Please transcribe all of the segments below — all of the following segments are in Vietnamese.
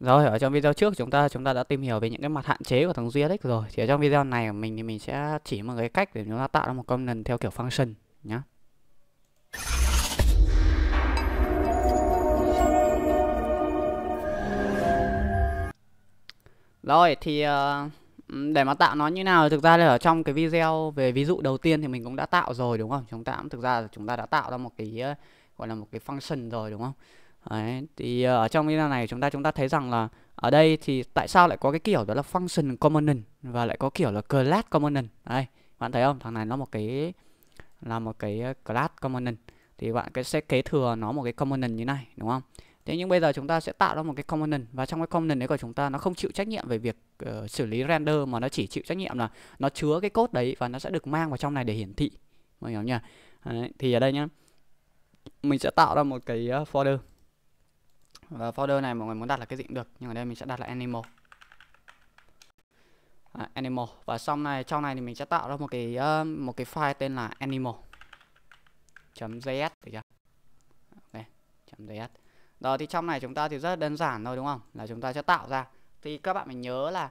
Rồi ở trong video trước chúng ta chúng ta đã tìm hiểu về những cái mặt hạn chế của thằng GSX rồi Thì ở trong video này của mình thì mình sẽ chỉ một cái cách để chúng ta tạo ra một công nền theo kiểu function nhá Rồi thì ờ, để mà tạo nó như nào thực ra là ở trong cái video về ví dụ đầu tiên thì mình cũng đã tạo rồi đúng không Chúng ta cũng thực ra là chúng ta đã tạo ra một cái ờ, gọi là một cái function rồi đúng không Đấy, thì ờ, ở trong video này chúng ta chúng ta thấy rằng là ở đây thì tại sao lại có cái kiểu đó là function component và lại có kiểu là class component. Đây, bạn thấy không? Thằng này nó một cái là một cái ờ, class component thì bạn cái sẽ kế thừa nó một cái component như này đúng không? Thế nhưng bây giờ chúng ta sẽ tạo ra một cái component và trong cái component đấy của chúng ta nó không chịu trách nhiệm về việc uh, xử lý render mà nó chỉ chịu trách nhiệm là nó chứa cái code đấy và nó sẽ được mang vào trong này để hiển thị. Mọi người hiểu nhỉ? Đấy, thì ở đây nhá. Mình sẽ tạo ra một cái folder và folder này mọi người muốn đặt là cái gì cũng được nhưng ở đây mình sẽ đặt là animal à, animal và xong này trong này thì mình sẽ tạo ra một cái uh, một cái file tên là animal .js được chưa? Ok, .js. Đó thì trong này chúng ta thì rất đơn giản thôi đúng không? Là chúng ta sẽ tạo ra. Thì các bạn phải nhớ là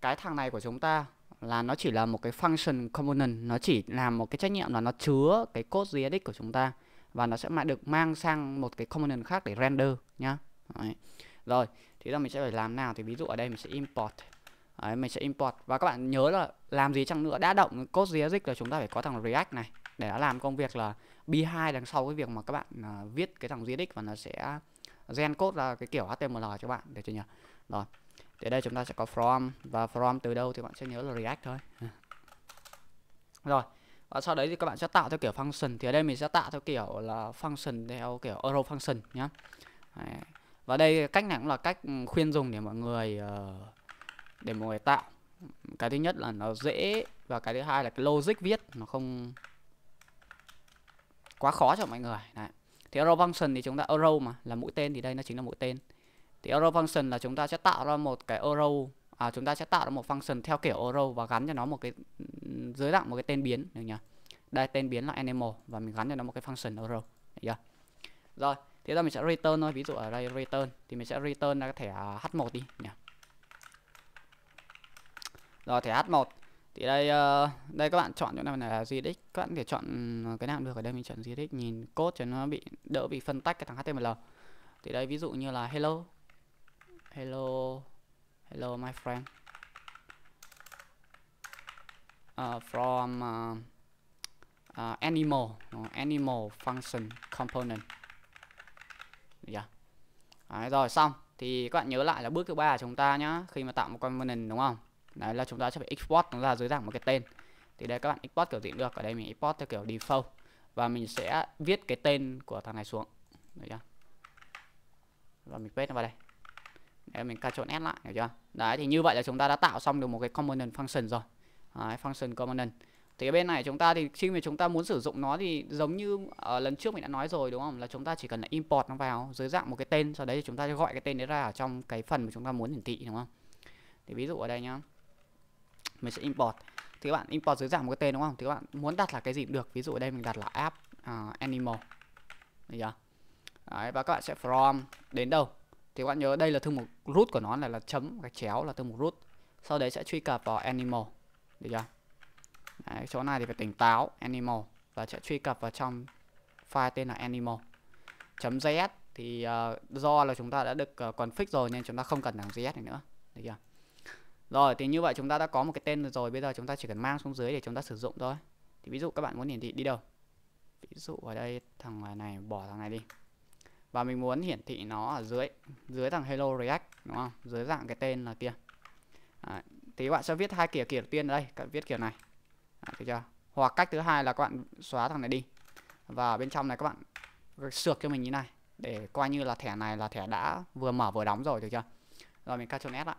cái thằng này của chúng ta là nó chỉ là một cái function component, nó chỉ làm một cái trách nhiệm là nó chứa cái code JSX của chúng ta và nó sẽ mà được mang sang một cái component khác để render nhá. Đấy. rồi thế là mình sẽ phải làm nào thì ví dụ ở đây mình sẽ import Đấy, mình sẽ import và các bạn nhớ là làm gì chăng nữa đã động code JSX là chúng ta phải có thằng React này để đã làm công việc là B2 đằng sau cái việc mà các bạn uh, viết cái thằng JSX và nó sẽ gen code ra cái kiểu HTML cho bạn để cho nhỉ? Rồi. Thì đây chúng ta sẽ có from và from từ đâu thì bạn sẽ nhớ là React thôi. Rồi. Và sau đấy thì các bạn sẽ tạo theo kiểu function thì ở đây mình sẽ tạo theo kiểu là function theo kiểu arrow function nhá. Đấy và đây cách này cũng là cách ừ, khuyên dùng để mọi người ờ, để mọi người tạo cái thứ nhất là nó dễ và cái thứ hai là cái logic viết nó không quá khó cho mọi người Đấy. thì arrow function thì chúng ta arrow mà là mũi tên thì đây nó chính là mũi tên thì arrow function là chúng ta sẽ tạo ra một cái arrow à, chúng ta sẽ tạo ra một function theo kiểu arrow và gắn cho nó một cái ừ, dưới dạng một cái tên biến được nhỉ đây tên biến là animal và mình gắn cho nó một cái function arrow được chưa rồi thế là mình sẽ return thôi ví dụ ở đây return thì mình sẽ return ra cái thẻ à, h1 đi nhỉ rồi thẻ h1 thì đây ờ, đây các bạn chọn chỗ này là gdx các bạn để chọn cái nào được ở đây mình chọn gdx nhìn code cho nó bị đỡ bị phân tách cái thằng html thì đây ví dụ như là hello hello hello my friend uh, from uh, uh, animal uh, animal function component chưa? Dạ. Đấy, rồi xong thì các bạn nhớ lại là bước thứ ba chúng ta nhá khi mà tạo một component đúng không đấy là chúng ta sẽ phải export nó ra dưới dạng một cái tên thì đây các bạn export kiểu gì được ở đây mình export theo kiểu default và mình sẽ viết cái tên của thằng này xuống được chưa và mình paste nó vào đây để mình trộn S lại được chưa đấy thì như vậy là chúng ta đã tạo xong được một cái component function rồi đấy, function component thì cái bên này chúng ta thì khi mà chúng ta muốn sử dụng nó thì giống như ở ờ, lần trước mình đã nói rồi đúng không là chúng ta chỉ cần là import nó vào dưới dạng một cái tên sau đấy thì chúng ta sẽ gọi cái tên đấy ra ở trong cái phần mà chúng ta muốn hiển thị đúng không thì ví dụ ở đây nhá mình sẽ import thì các bạn import dưới dạng một cái tên đúng không thì các bạn muốn đặt là cái gì cũng được ví dụ ở đây mình đặt là app uh, animal được chưa đấy, và các bạn sẽ from đến đâu thì các bạn nhớ đây là thư mục root của nó là là chấm gạch chéo là thư mục root sau đấy sẽ truy cập vào animal được chưa Đấy, à, chỗ này thì phải tỉnh táo animal và sẽ truy cập vào trong file tên là animal .js thì uh, do là chúng ta đã được uh, config rồi nên chúng ta không cần làm JS này nữa được chưa rồi thì như vậy chúng ta đã có một cái tên rồi bây giờ chúng ta chỉ cần mang xuống dưới để chúng ta sử dụng thôi thì ví dụ các bạn muốn hiển thị đi đâu ví dụ ở đây thằng này bỏ thằng này đi và mình muốn hiển thị nó ở dưới dưới thằng hello react đúng không dưới dạng cái tên là kia Đấy. À, thì các bạn sẽ viết hai kiểu kiểu tiên ở đây các viết kiểu này được chưa hoặc cách thứ hai là các bạn xóa thằng này đi và bên trong này các bạn sược cho mình như này để coi như là thẻ này là thẻ đã vừa mở vừa đóng rồi được chưa rồi mình cắt cho nét lại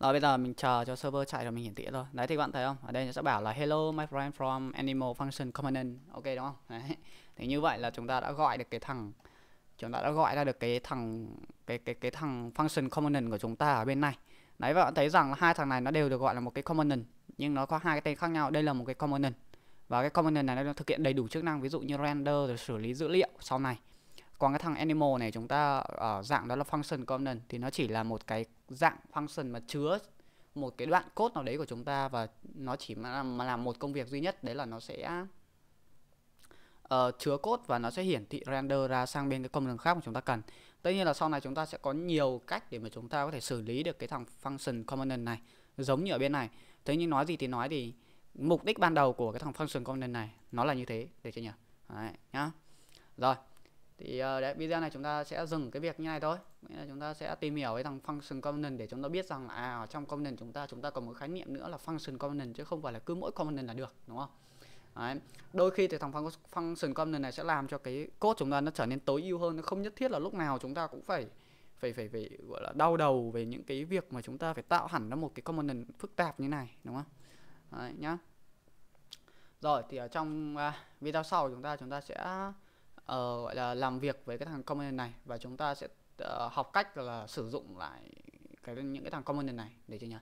rồi bây giờ mình chờ cho server chạy rồi mình hiển thị thôi đấy thì các bạn thấy không ở đây nó sẽ bảo là hello my friend from animal function component ok đúng không đấy. thì như vậy là chúng ta đã gọi được cái thằng chúng ta đã gọi ra được cái thằng cái cái cái thằng function component của chúng ta ở bên này đấy và bạn thấy rằng là hai thằng này nó đều được gọi là một cái component nhưng nó có hai cái tên khác nhau đây là một cái component và cái component này nó thực hiện đầy đủ chức năng ví dụ như render rồi xử lý dữ liệu sau này còn cái thằng animal này chúng ta ở ờ, dạng đó là function component thì nó chỉ là một cái dạng function mà chứa một cái đoạn code nào đấy của chúng ta và nó chỉ mà làm, một công việc duy nhất đấy là nó sẽ uh, chứa code và nó sẽ hiển thị render ra sang bên cái công đường khác mà chúng ta cần tất nhiên là sau này chúng ta sẽ có nhiều cách để mà chúng ta có thể xử lý được cái thằng function component này giống như ở bên này thế nhưng nói gì thì nói thì mục đích ban đầu của cái thằng function component này nó là như thế được chưa nhỉ đấy, nhá rồi thì uh, đấy, video này chúng ta sẽ dừng cái việc như này thôi chúng ta sẽ tìm hiểu cái thằng function component để chúng ta biết rằng là à, trong component chúng ta chúng ta còn một khái niệm nữa là function component chứ không phải là cứ mỗi component là được đúng không Đấy. đôi khi thì thằng function component này sẽ làm cho cái code chúng ta nó trở nên tối ưu hơn nó không nhất thiết là lúc nào chúng ta cũng phải phải phải phải gọi là đau đầu về những cái việc mà chúng ta phải tạo hẳn ra một cái component phức tạp như này đúng không? Đấy nhá. Rồi thì ở trong uh, video sau chúng ta chúng ta sẽ uh, gọi là làm việc với cái thằng component này và chúng ta sẽ uh, học cách là sử dụng lại cái những cái thằng component này để cho nhá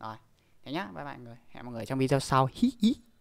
Rồi. Thế nhá, bye bye mọi người. Hẹn mọi người trong video sau. hi hí.